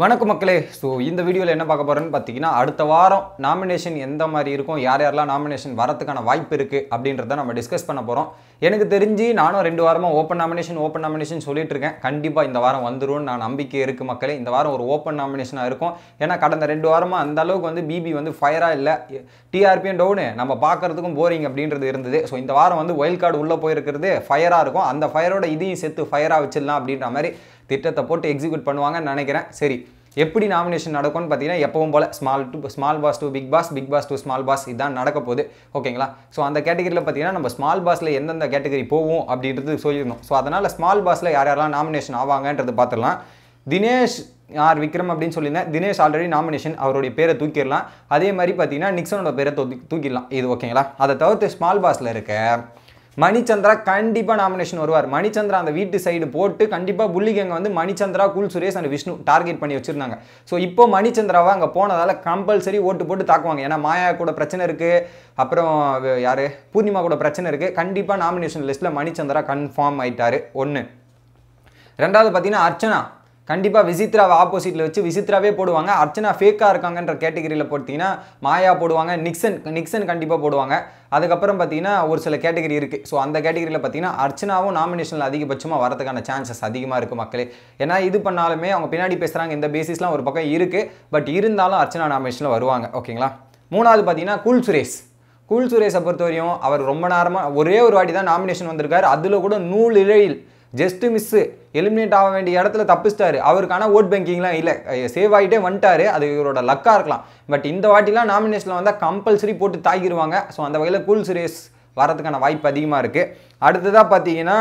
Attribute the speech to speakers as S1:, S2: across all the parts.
S1: வணக்கம் மக்களே ஸோ இந்த வீடியோவில் என்ன பார்க்க போகிறேன்னு பார்த்தீங்கன்னா அடுத்த வாரம் நாமினேஷன் எந்த மாதிரி இருக்கும் யார் யாரெல்லாம் நாமினேஷன் வரத்துக்கான வாய்ப்பு இருக்குது அப்படின்றத நம்ம டிஸ்கஸ் பண்ண போகிறோம் எனக்கு தெரிஞ்சு நானும் ரெண்டு வாரமாக ஓப்பன் நாமினேஷன் ஓப்பன் நாமினேஷன் சொல்லிட்டு இருக்கேன் கண்டிப்பாக இந்த வாரம் வந்துடும் நான் நம்பிக்கை இருக்குது மக்களே இந்த வாரம் ஒரு ஓப்பன் நாமினேஷனாக இருக்கும் ஏன்னா கடந்த ரெண்டு வாரமாக அந்த அளவுக்கு வந்து பிபி வந்து ஃபயராக இல்லை டிஆர்பியும் டவுனு நம்ம பார்க்குறதுக்கும் போரிங் அப்படின்றது இருந்தது ஸோ இந்த வாரம் வந்து ஒயில் கார்டு உள்ளே போயிருக்கிறது ஃபயராக இருக்கும் அந்த ஃபயரோட இதையும் செத்து ஃபயராக வச்சிடலாம் அப்படின்ற மாதிரி திட்டத்தை போட்டு எக்ஸிக்யூட் பண்ணுவாங்கன்னு நினைக்கிறேன் சரி எப்படி நாமினேஷன் நடக்கும்னு பார்த்தீங்கன்னா எப்பவும் போல் small to small boss to big boss big boss to small boss இதான் நடக்க போகுது ஓகேங்களா ஸோ அந்த கேட்டகரியில் பார்த்தீங்கன்னா நம்ம ஸ்மால் பாஸில் எந்தெந்த கேட்டகரி போவோம் அப்படின்றது சொல்லியிருந்தோம் ஸோ அதனால் ஸ்மால் பாஸில் யார் யாரெல்லாம் நாமினேஷன் ஆவாங்கன்றது பார்த்துடலாம் தினேஷ் ஆர் விக்ரம் அப்படின்னு சொல்லியிருந்தேன் தினேஷ் ஆல்ரெடி நாமினேஷன் அவருடைய பேரை தூக்கிடலாம் அதே மாதிரி பார்த்தீங்கன்னா நிக்சனோட பேரை தூக்கி தூக்கிடலாம் இது ஓகேங்களா அதை தவிர்த்து ஸ்மால் பாஸில் இருக்க மணிச்சந்திரா கண்டிப்பாக நாமினேஷன் வருவார் மணிச்சந்திரா அந்த வீட்டு சைடு போட்டு கண்டிப்பாக புள்ளிகங்க வந்து Manichandra cool Suresh and Vishnu target பண்ணி வச்சுருந்தாங்க ஸோ இப்போ மணிச்சந்திராவை அங்கே போனதால் கம்பல்சரி ஓட்டு போட்டு தாக்குவாங்க ஏன்னா மாயா கூட பிரச்சனை இருக்குது அப்புறம் யார் பூர்ணிமா கூட பிரச்சனை இருக்குது கண்டிப்பாக நாமினேஷன் லிஸ்ட்டில் மணிச்சந்திரா கன்ஃபார்ம் ஆயிட்டார் ஒன்று ரெண்டாவது பார்த்தீங்கன்னா அர்ச்சனா கண்டிப்பாக விசித்ராவை ஆப்போசிட்டில் வச்சு விசித்ராவே போடுவாங்க அர்ச்சனா ஃபேக்காக இருக்காங்கன்ற கேட்டகரியில் பார்த்தீங்கன்னா மாயா போடுவாங்க நிக்சன் நிக்சன் கண்டிப்பாக போடுவாங்க அதுக்கப்புறம் பார்த்தீங்கன்னா ஒரு சில கேட்டகரி இருக்குது ஸோ அந்த கேட்டகரியில் பார்த்தீங்கன்னா அர்ச்சனாவும் நாமினேஷனில் அதிகபட்சமாக வரதுக்கான சான்சஸ் அதிகமாக இருக்குது மக்களே ஏன்னா இது பண்ணாலுமே அவங்க பின்னாடி பேசுகிறாங்க இந்த பேசிஸ்லாம் ஒரு பக்கம் இருக்குது பட் இருந்தாலும் அர்ச்சனா நாமினேஷனில் வருவாங்க ஓகேங்களா மூணாவது பார்த்தீங்கன்னா கூல் சுரேஷ் கூல் சுரேஷை பொறுத்தவரையும் அவர் ரொம்ப நேரமாக ஒரே ஒரு வாட்டி தான் நாமினேஷன் வந்திருக்காரு அதில் கூட நூல் இழையில் ஜஸ்ட்டு மிஸ்ஸு எலிமினேட் ஆக வேண்டிய இடத்துல தப்பிச்சிட்டாரு அவருக்கான ஓட் பேங்கிங்லாம் இல்லை சேவ் ஆகிட்டே வந்துட்டார் அது இவரோட லக்காக இருக்கலாம் பட் இந்த வாட்டிலாம் நாமினேஷனில் வந்தால் கம்பல்சரி போட்டு தாக்கிடுவாங்க ஸோ அந்த வகையில் கூல் சீரியஸ் வரதுக்கான வாய்ப்பு அதிகமாக இருக்குது அடுத்ததாக பார்த்தீங்கன்னா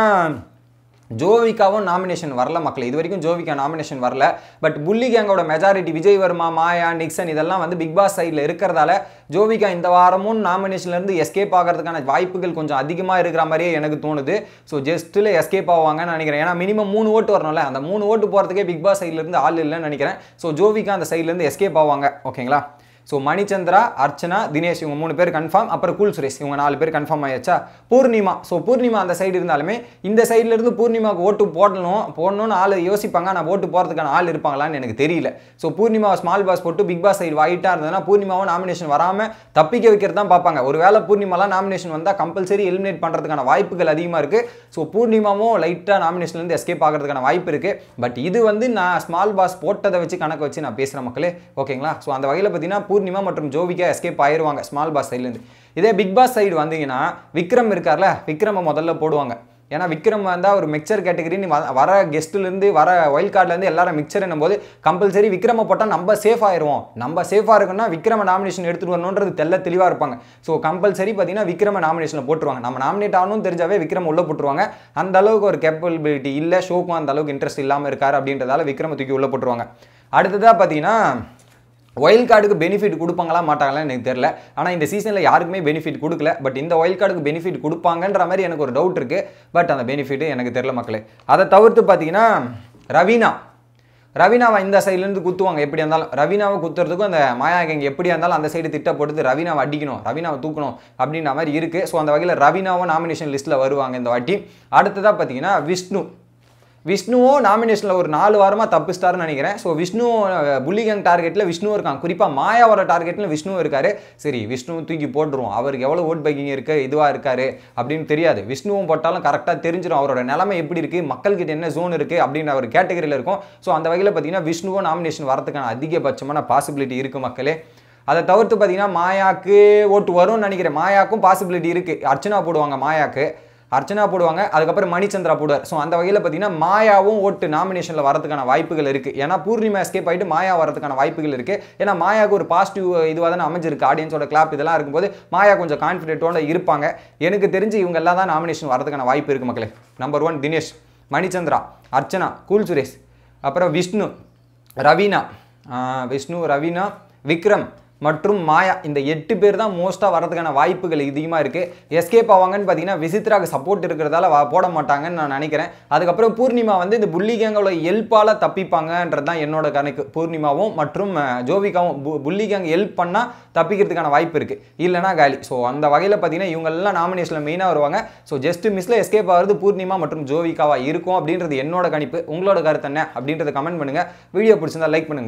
S1: ஜோவிக்காவும் நாமினேஷன் வரல மக்கள் இது வரைக்கும் ஜோவிக்கா நாமினேஷன் வரல பட் புள்ளி கேங்கோட மெஜாரிட்டி விஜய் வர்மா மாயா நிக்சன் இதெல்லாம் வந்து பிக் பாஸ் சைடில் இருக்கிறதால ஜோவிகா இந்த வாரமும் நாமினேஷன்லேருந்து எஸ்கேப் ஆகிறதுக்கான வாய்ப்புகள் கொஞ்சம் அதிகமாக இருக்கிற மாதிரியே எனக்கு தோணுது ஸோ ஜஸ்ட்டில் எஸ்கேப் ஆவாங்கன்னு நினைக்கிறேன் ஏன்னா மினிமம் மூணு ஓட்டு வரணும்ல அந்த மூணு ஓட்டு போகிறதுக்கே பிக் பாஸ் சைட்லேருந்து ஆள் இல்லைன்னு நினைக்கிறேன் ஸோ ஜோவிகா அந்த சைட்லேருந்து எஸ்கேப் ஆவாங்க ஓகேங்களா ஸோ மணிச்சந்திரா அர்ச்சனா தினேஷ் இவங்க மூணு பேர் கன்ஃபார்ம் அப்புறம் கூல் சுரேஷ் இவங்க நாலு பேர் கன்ஃபார்ம் ஆயாச்சா பூர்ணிமா ஸோ பூர்ணிமா அந்த சைடு இருந்தாலுமே இந்த சைட்லேருந்து பூர்ணிமாவுக்கு ஓட்டு போடணும் போடணும்னு ஆள் யோசிப்பாங்க ஆனால் ஓட்டு போகிறதுக்கான ஆள் இருப்பாங்களான்னு எனக்கு தெரியல ஸோ பூர்ணிமாவை ஸ்மால் பாஸ் போட்டு பிக் பாஸ் சைடு வாயிட்டாக இருந்ததுனா பூர்ணிமாவும் நாமினேஷன் வராமல் தப்பிக்க வைக்கிறது தான் பார்ப்பாங்க ஒரு வேளை பூர்ணிமாலாம் நாமினேஷன் வந்தால் கம்பல்சரி எலிமினேட் பண்ணுறதுக்கான வாய்ப்புகள் அதிகமாக இருக்குது ஸோ பூர்ணிமாவும் லைட்டாக நாமினேஷன்லேருந்து எஸ்கேப் ஆகிறதுக்கான வாய்ப்பு இருக்குது பட் இது வந்து நான் ஸ்மால் பாஸ் போட்டதை வச்சு கணக்கு வச்சு நான் பேசுகிறேன் மக்களே ஓகேங்களா ஸோ அந்த வகையில் பார்த்தீங்கன்னா பூர்ணிமா மற்றும் ஜோவிகா எஸ்கேப் ஆயிடுவாங்க ஸ்மால் பாஸ் சைட்லேருந்து இதே பிக் பாஸ் சைடு வந்தீங்கன்னா விக்ரம் இருக்கார்ல விக்ரமை முதல்ல போடுவாங்க ஏன்னா விக்ரம் வந்தால் ஒரு மிக்சர் கேட்டகரின்னு வர கெஸ்ட்லேருந்து வர ஒயில் கார்ட்லேருந்து எல்லாரும் மிக்சர் என்னும்போது கம்பல்சரி விக்ரமை போட்டால் நம்ம சேஃப் ஆயிடுவோம் நம்ம சேஃபாக இருக்குன்னா விக்ரம நாமினேஷன் எடுத்துகிட்டு வரணுன்றது தெல்ல தெளிவாக இருப்பாங்க ஸோ கம்பல்சரி பார்த்தீங்கன்னா விக்ரம நாமினேஷனில் போட்டுருவாங்க நம்ம நாமினேட் ஆகணும்னு தெரிஞ்சாவே விக்ரம உள்ளே போட்டுருவாங்க அந்த அளவுக்கு ஒரு கேப்பபிலிட்டி இல்லை ஷோக்கும் அந்த அளவுக்கு இன்ட்ரெஸ்ட் இல்லாமல் இருக்கார் அப்படின்றதால விக்ரம தூக்கி உள்ளே போட்டுருவாங்க அடுத்ததாக பார்த்தீங்கன்னா ஒயில் கார்டுக்கு பெனிஃபிட் கொடுப்பாங்களா மாட்டாங்களா எனக்கு தெரில ஆனால் இந்த சீசனில் யாருக்குமே பெனிஃபிட் கொடுக்கல பட் இந்த ஒயில் கார்டுக்கு பெனிஃபிட் கொடுப்பாங்கன்ற மாதிரி எனக்கு ஒரு டவுட் இருக்குது பட் அந்த பெனிஃபிட்டு எனக்கு தெரில மக்களே அதை தவிர்த்து பார்த்தீங்கன்னா ரவீனா ரவீனாவை இந்த சைட்லேருந்து குத்துவாங்க எப்படி இருந்தாலும் ரவீனாவை குத்துறதுக்கும் அந்த மாயா கேங் எப்படியா இருந்தாலும் அந்த சைடு திட்ட போட்டு ரவீனாவை அடிக்கணும் ரவீனாவை தூக்கணும் அப்படின்ற மாதிரி இருக்குது ஸோ அந்த வகையில் ரவீனாவும் நாமினேஷன் லிஸ்ட்டில் வருவாங்க இந்த வாட்டி அடுத்ததாக பார்த்தீங்கன்னா விஷ்ணு விஷ்ணுவும் நாமினேஷனில் ஒரு நாலு வாரமாக தப்பிச்சிட்டாருன்னு நினைக்கிறேன் ஸோ விஷ்ணு புள்ளிகங் டார்கெட்டில் விஷ்ணுவும் இருக்கான் குறிப்பாக மாயாவோட டார்கெட்டில் விஷ்ணுவும் இருக்காரு சரி விஷ்ணுவும் தூக்கி போட்டுருவோம் அவருக்கு எவ்வளோ ஓட் பைக்கிங் இருக்குது இதுவாக இருக்காரு அப்படின்னு தெரியாது விஷ்ணுவும் போட்டாலும் கரெக்டாக தெரிஞ்சிடும் அவரோட நிலைமை எப்படி இருக்குது மக்கள்கிட்ட என்ன ஜோன் இருக்குது அப்படின்னு ஒரு கேட்டகரியில் இருக்கும் ஸோ அந்த வகையில் பார்த்தீங்கன்னா விஷ்ணுவும் நாமினேஷன் வரதுக்கான அதிகபட்சமான பாசிபிலிட்டி இருக்குது மக்களே அதை தவிர்த்து பார்த்தீங்கன்னா மாயாக்கு ஓட்டு வரும்னு நினைக்கிறேன் மாயாக்கும் பாசிபிலிட்டி இருக்குது அர்ச்சனா போடுவாங்க மாயாக்கு அர்ச்சனா போடுவாங்க அதுக்கப்புறம் மணிச்சந்திரா போடுவார் ஸோ அந்த வகையில் பார்த்தீங்கன்னா மாயாவும் ஓட்டு நாமினேஷனில் வரதுக்கான வாய்ப்புகள் இருக்குது ஏன்னா பூர்ணிமா எஸ்கேப் ஆகிட்டு மாயா வரதுக்கான வாய்ப்புகள் இருக்குது ஏன்னா மாயாவுக்கு ஒரு பாசிட்டிவ் இதுவாக தானே அமைஞ்சிருக்கு ஆடியன்ஸோட கிளாப் இதெல்லாம் இருக்கும்போது மாயா கொஞ்சம் கான்ஃபிடென்ட்டோட இருப்பாங்க எனக்கு தெரிஞ்சு இவங்க எல்லாம் தான் நாமினேஷன் வரதுக்கான வாய்ப்பு இருக்குது மக்களே number one Dinesh Manichandra Archana cool Suresh அப்புறம் விஷ்ணு ரவீனா விஷ்ணு ரவீனா விக்ரம் மற்றும் மாயா இந்த எட்டு பேர் தான் மோஸ்ட்டாக வரதுக்கான வாய்ப்புகள் அதிகமாக இருக்குது எஸ்கேப் ஆவாங்கன்னு பார்த்தீங்கன்னா விசித்ராக்கு சப்போர்ட் இருக்கிறதால போட மாட்டாங்கன்னு நான் நினைக்கிறேன் அதுக்கப்புறம் பூர்ணிமா வந்து இந்த புள்ளி கேங்கோட ஹெல்ப்பால் தப்பிப்பாங்கன்றது தான் என்னோட கணக்கு பூர்ணிமாவும் மற்றும் ஜோவிகாவும் புள்ளி கேங் ஹெல்ப் பண்ணால் தப்பிக்கிறதுக்கான வாய்ப்பு இருக்குது இல்லைனா காலி ஸோ அந்த வகையில் பார்த்தீங்கன்னா இவங்கெல்லாம் நாமினேஷனில் மெயினாக வருவாங்க ஸோ ஜஸ்ட் மிஸ்ஸில் எஸ்கேப் ஆகிறது பூர்ணிமா மற்றும் ஜோவிகாவாக இருக்கும் அப்படின்றது என்னோட கணிப்பு உங்களோட கருத்து என்ன அப்படின்றத கமெண்ட் பண்ணுங்கள் வீடியோ பிடிச்சிருந்தா லைக் பண்ணுங்கள்